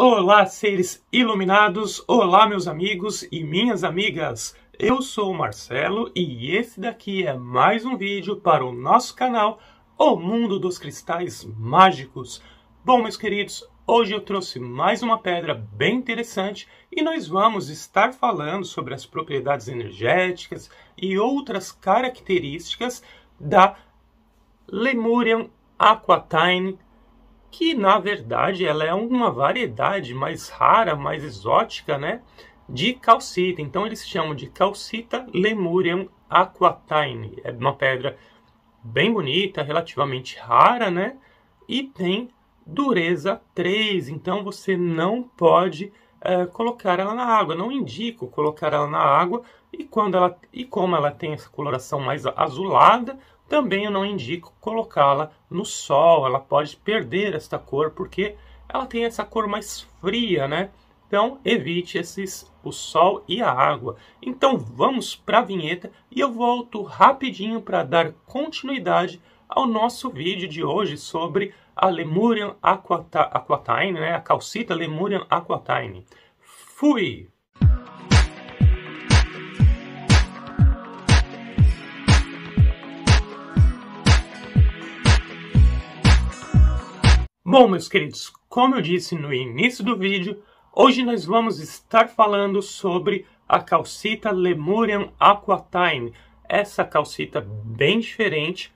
Olá, seres iluminados! Olá, meus amigos e minhas amigas! Eu sou o Marcelo e esse daqui é mais um vídeo para o nosso canal O Mundo dos Cristais Mágicos. Bom, meus queridos, hoje eu trouxe mais uma pedra bem interessante e nós vamos estar falando sobre as propriedades energéticas e outras características da Lemurian Aquatine que na verdade ela é uma variedade mais rara, mais exótica, né, de calcita. Então eles chamam de calcita lemurium aquatine. É uma pedra bem bonita, relativamente rara, né, e tem dureza 3, então você não pode é, colocar ela na água. Não indico colocar ela na água e quando ela e como ela tem essa coloração mais azulada, também eu não indico colocá-la no sol, ela pode perder esta cor porque ela tem essa cor mais fria, né? Então evite esses o sol e a água. Então vamos para a vinheta e eu volto rapidinho para dar continuidade ao nosso vídeo de hoje sobre a Lemurian Aquatine, né? a calcita Lemurian Aquatine. Fui! Bom, meus queridos, como eu disse no início do vídeo, hoje nós vamos estar falando sobre a calcita Lemurian Aquatime. Essa calcita bem diferente,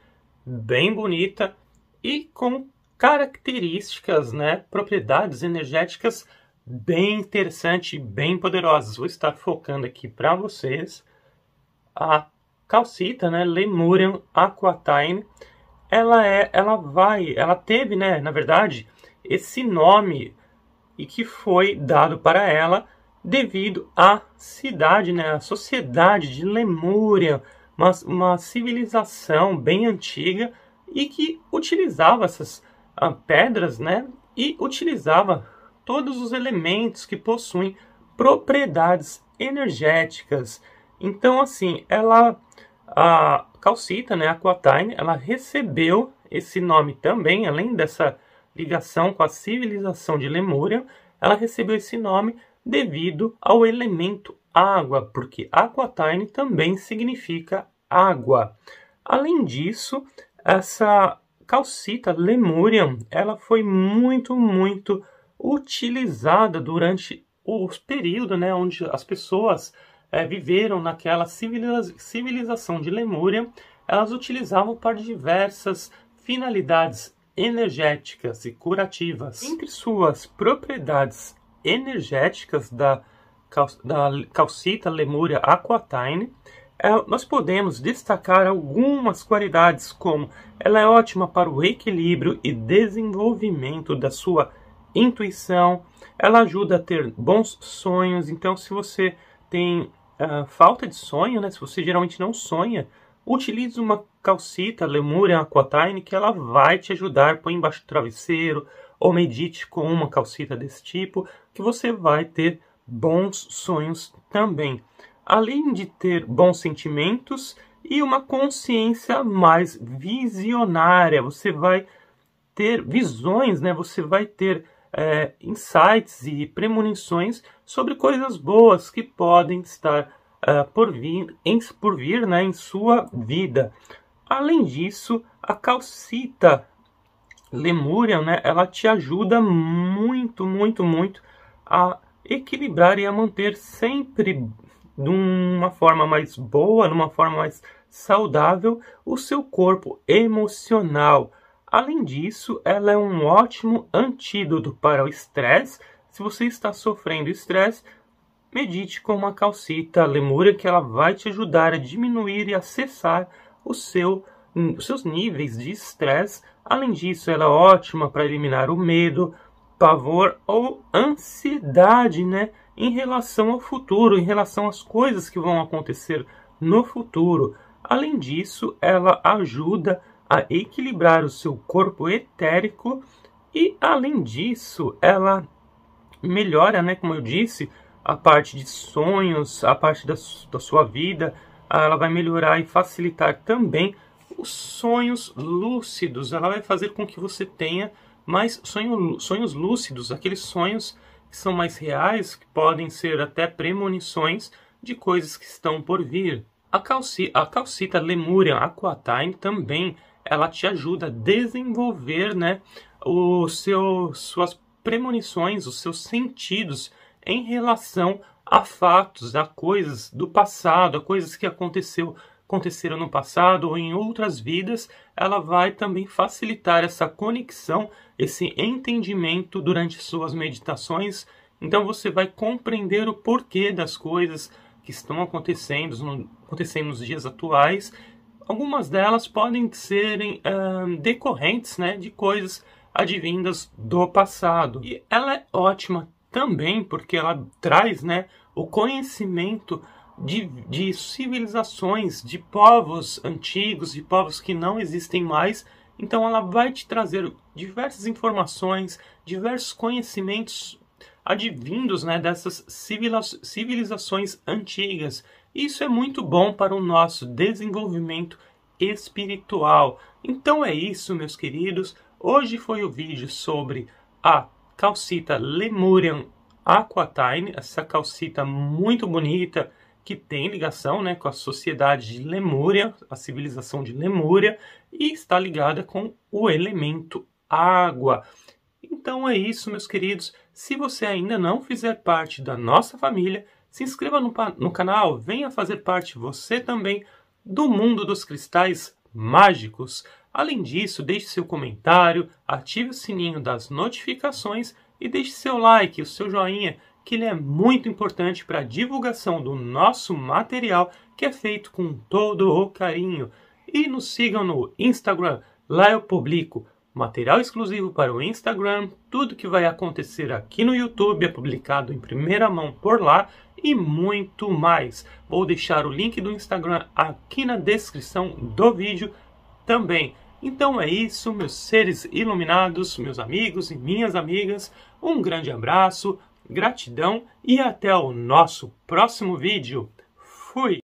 bem bonita e com características, né, propriedades energéticas bem interessantes e bem poderosas. Vou estar focando aqui para vocês a calcita, né, Lemurian Aquatime, ela é, ela vai, ela teve, né, na verdade, esse nome e que foi dado para ela devido à cidade, né, à sociedade de Lemúria, uma, uma civilização bem antiga e que utilizava essas ah, pedras, né, e utilizava todos os elementos que possuem propriedades energéticas. Então, assim, ela a calcita, né, a Aquatine, ela recebeu esse nome também, além dessa ligação com a civilização de Lemúria, ela recebeu esse nome devido ao elemento água, porque Aquatine também significa água. Além disso, essa calcita Lemurian, ela foi muito, muito utilizada durante os períodos né, onde as pessoas é, viveram naquela civiliza civilização de Lemúria, elas utilizavam para diversas finalidades energéticas e curativas. Entre suas propriedades energéticas da, cal da calcita Lemúria aquatine, é, nós podemos destacar algumas qualidades, como ela é ótima para o equilíbrio e desenvolvimento da sua intuição, ela ajuda a ter bons sonhos. Então, se você tem ah, falta de sonho, né? Se você geralmente não sonha, utilize uma calcita, lemuria, aquatine, que ela vai te ajudar. Põe embaixo do travesseiro ou medite com uma calcita desse tipo, que você vai ter bons sonhos também. Além de ter bons sentimentos e uma consciência mais visionária, você vai ter visões, né? Você vai ter é, insights e premonições sobre coisas boas que podem estar uh, por vir, em, por vir né, em sua vida. Além disso, a calcita Lemurian, né, ela te ajuda muito, muito, muito a equilibrar e a manter sempre de uma forma mais boa, de uma forma mais saudável, o seu corpo emocional. Além disso, ela é um ótimo antídoto para o estresse. Se você está sofrendo estresse, medite com uma calcita lemura que ela vai te ajudar a diminuir e acessar o seu, os seus níveis de estresse. Além disso, ela é ótima para eliminar o medo, pavor ou ansiedade, né? Em relação ao futuro, em relação às coisas que vão acontecer no futuro. Além disso, ela ajuda a a equilibrar o seu corpo etérico e, além disso, ela melhora, né, como eu disse, a parte de sonhos, a parte da, da sua vida, ela vai melhorar e facilitar também os sonhos lúcidos. Ela vai fazer com que você tenha mais sonho, sonhos lúcidos, aqueles sonhos que são mais reais, que podem ser até premonições de coisas que estão por vir. A, calcita, a calcita lemurian aquatine também ela te ajuda a desenvolver, né, o seu, suas premonições, os seus sentidos em relação a fatos, a coisas do passado, a coisas que aconteceu, aconteceram no passado ou em outras vidas, ela vai também facilitar essa conexão, esse entendimento durante suas meditações. Então você vai compreender o porquê das coisas que estão acontecendo, acontecendo nos dias atuais algumas delas podem serem uh, decorrentes né, de coisas advindas do passado. E ela é ótima também porque ela traz né, o conhecimento de, de civilizações, de povos antigos, de povos que não existem mais. Então ela vai te trazer diversas informações, diversos conhecimentos advindos né, dessas civilizações antigas isso é muito bom para o nosso desenvolvimento espiritual. Então é isso, meus queridos. Hoje foi o vídeo sobre a calcita Lemurian Aquatine, essa calcita muito bonita que tem ligação né, com a sociedade de Lemúria, a civilização de Lemúria, e está ligada com o elemento água. Então é isso, meus queridos. Se você ainda não fizer parte da nossa família, se inscreva no, no canal, venha fazer parte você também do mundo dos cristais mágicos. Além disso, deixe seu comentário, ative o sininho das notificações e deixe seu like, o seu joinha, que ele é muito importante para a divulgação do nosso material que é feito com todo o carinho. E nos sigam no Instagram, lá eu publico material exclusivo para o Instagram, tudo que vai acontecer aqui no YouTube é publicado em primeira mão por lá e muito mais. Vou deixar o link do Instagram aqui na descrição do vídeo também. Então é isso, meus seres iluminados, meus amigos e minhas amigas. Um grande abraço, gratidão e até o nosso próximo vídeo. Fui!